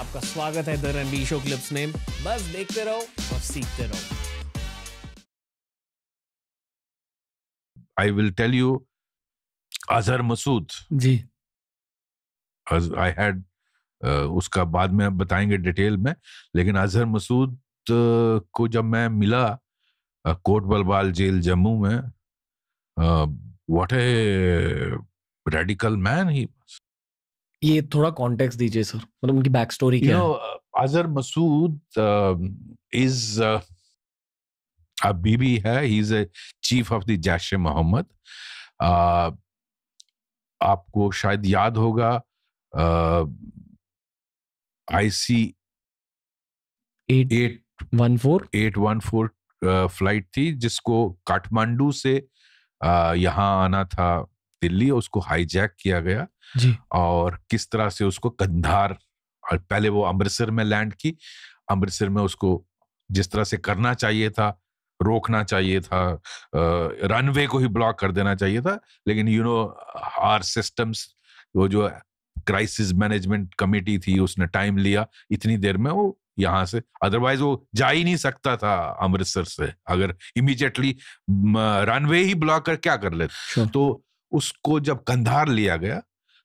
आपका स्वागत है the Ranbir show clips name बस देखते रहो और सीखते रहो I will tell you Azhar Masood ji I had Uh, उसका बाद में बताएंगे डिटेल में लेकिन अजहर मसूद uh, को जब मैं मिला uh, कोट बलबाल जेल जम्मू में what a radical man he ये थोड़ा कॉन्टेक्स दीजिए सर मतलब उनकी बैक स्टोरी क्या है अजहर मसूद इज बीबी है he is a chief of the Jaish Mohammad आपको शायद याद होगा IC eight eight one four eight one four flight थी जिसको काठमांडू से uh, यहाँ आना था दिल्ली उसको हाईजैक किया गया जी और किस तरह से उसको कंधार और पहले वो अमृतसर में लैंड की अमृतसर में उसको जिस तरह से करना चाहिए था रोकना चाहिए था रनवे को ही ब्लॉक कर देना चाहिए था लेकिन यू नो आर सिस्टम्स वो जो क्राइसिस मैनेजमेंट कमेटी थी उसने टाइम लिया इतनी देर में वो यहाँ से अदरवाइज वो जा ही नहीं सकता था अमृतसर से अगर इमिजिएटली रनवे ही ब्लॉक कर क्या कर लेते तो उसको जब कंधार लिया गया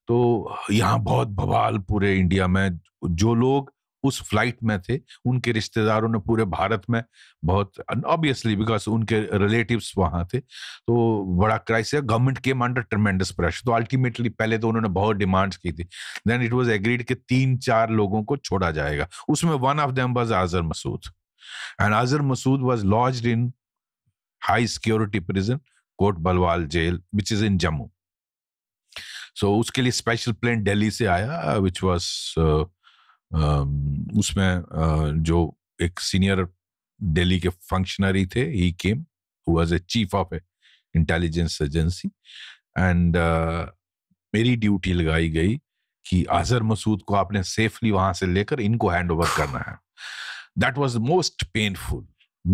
तो यहाँ बहुत बवाल पूरे इंडिया में जो लोग उस फ्लाइट में थे उनके रिश्तेदारों ने पूरे भारत में बहुत ऑब्वियसली बिकॉज उनके रिलेटिव्स वहाँ थे तो बड़ा crisis government came under tremendous pressure तो अल्टीमेटली पहले तो उन्होंने बहुत डिमांड्स की थी देन इट वॉज एग्रीड कि तीन चार लोगों को छोड़ा जाएगा उसमें one of them was Azhar Masood and Azhar Masood was lodge in high security prison Kot Balwal jail which is in Jammu so so, उसके लिए स्पेशल प्लेन दिल्ली से आया विच वॉज uh, um, उसमें uh, जो एक सीनियर दिल्ली के फंक्शनरी थे he came was a chief of a intelligence agency and मेरी ड्यूटी लगाई गई कि आजहर मसूद को आपने सेफली वहां से लेकर इनको हैंड ओवर करना है that was most painful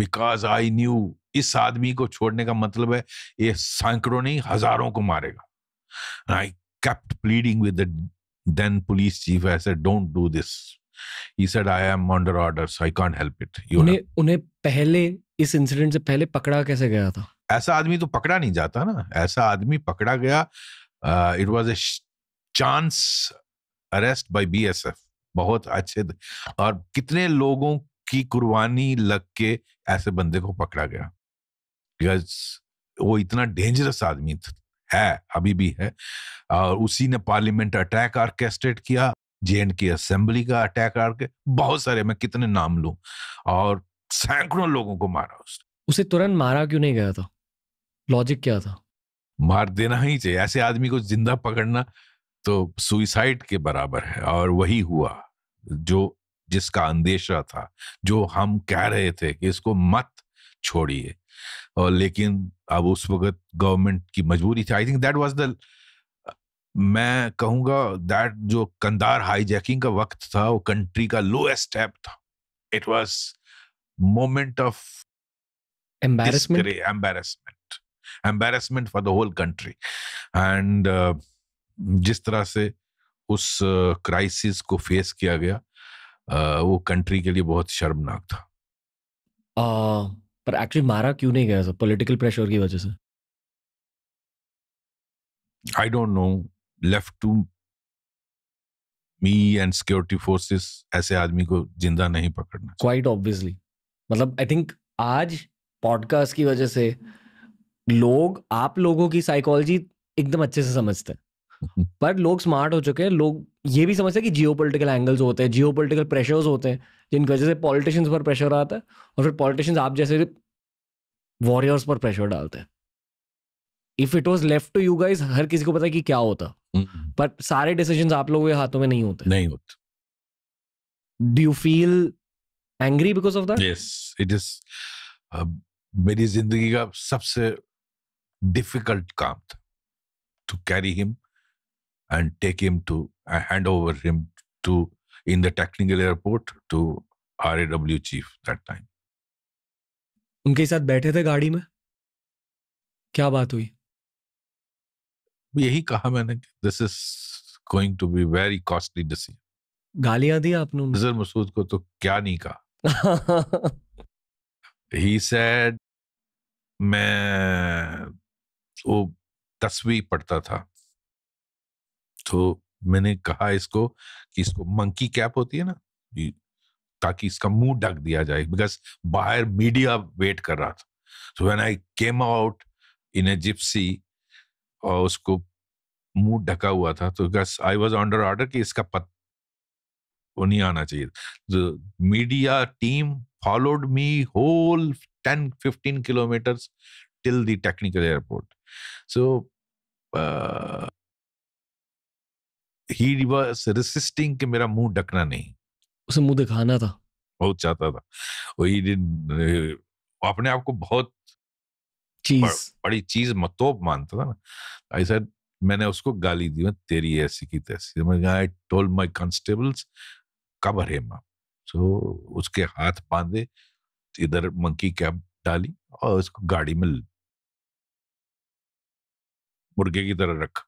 because I knew इस आदमी को छोड़ने का मतलब है ये सैकड़ों नहीं हजारों को मारेगा आई kept pleading with the then police chief. I said, "Don't do this." He said, "I am under orders. so I can't help it." You उन्हें उन्हें पहले इस इंसिडेंट से पहले पकड़ा कैसे गया था? ऐसा आदमी तो पकड़ा नहीं जाता ना. ऐसा आदमी पकड़ा गया. It was a chance arrest by BSF. बहुत अच्छे और कितने लोगों की कुर्बानी लग के ऐसे बंदे को पकड़ा गया बिकॉज वो इतना डेंजरस आदमी था है अभी भी है और उसी ने पार्लियामेंट अटैक आर्केस्ट्रेट किया जे एंड के असेंबली का अटैक आर्के बहुत सारे मैं कितने नाम लू और सैकड़ों लोगों को मारा उसने उसे तुरंत मारा क्यों नहीं गया था लॉजिक क्या था मार देना ही चाहिए ऐसे आदमी को जिंदा पकड़ना तो सुइसाइड के बराबर है और वही हुआ जो जिसका अंदेशा था जो हम कह रहे थे कि इसको मत छोड़िए और लेकिन अब उस वक्त गवर्नमेंट की मजबूरी थी I think that was the मैं कहूंगा दैट जो कंदार हाईजैकिंग का वक्त था वो कंट्री का लोएस्ट स्टेप था it was moment of embarrassment embarrassment embarrassment for the whole country and जिस तरह से उस क्राइसिस uh, को फेस किया गया uh, वो कंट्री के लिए बहुत शर्मनाक था uh... पर एक्चुअली मारा क्यों नहीं गया सर पॉलिटिकल प्रेशर की वजह से I don't know left to me and security forces ऐसे आदमी को जिंदा नहीं पकड़ना क्वाइट ऑब्वियसली मतलब आई थिंक आज पॉडकास्ट की वजह से लोग आप लोगों की साइकोलॉजी एकदम अच्छे से समझते हैं पर लोग स्मार्ट हो चुके हैं लोग ये भी समझते हैं कि जियो पोलिटिकल एंगल्स होते हैं जियो पोलिटिकल प्रेशर्स होते हैं जिनकी वजह से पॉलिटिशियंस पर प्रेशर आता है और फिर पॉलिटिशियंस आप जैसे वॉरियर्स पर प्रेशर डालते हैं if it was left to you guys हर किसी को पता है कि क्या होता हम्म। पर सारे डिसीजन आप लोगों के हाथों में नहीं होते नहीं होते do you feel angry because of that yes it is मेरी जिंदगी का सबसे डिफिकल्ट काम था to carry him and take him to uh, hand over him to in the technical airport to RAW chief that time. उनके साथ बैठे थे गाड़ी में क्या बात हुई यही कहा मैंने this is going to be very costly decision गालियां दी आपने नजर मसूद को तो क्या नहीं कहा ही सैड मैं वो दसवीं पढ़ता था तो मैंने कहा इसको कि इसको मंकी कैप होती है ना ताकि इसका मुंह ढक दिया जाए बिकॉज बाहर मीडिया वेट कर रहा था so when I came out in a Gypsy और उसको मुंह ढका हुआ था तो because I was under order कि इसका पत वो नहीं आना चाहिए तो media team followed me whole ten fifteen kilometres till the technical airport so he was resisting कि मेरा मुंह ढकना नहीं उसे मुंह दिखाना था बहुत चाहता था वो ही अपने आप को बहुत चीज बड़ी चीज मतोब मानता था ना आई सेड मैंने उसको गाली दी मैं तेरी ऐसी की तैसी I told my constables cover him up so उसके हाथ बांधे इधर मंकी कैब डाली और उसको गाड़ी में मुर्गे की तरह रखा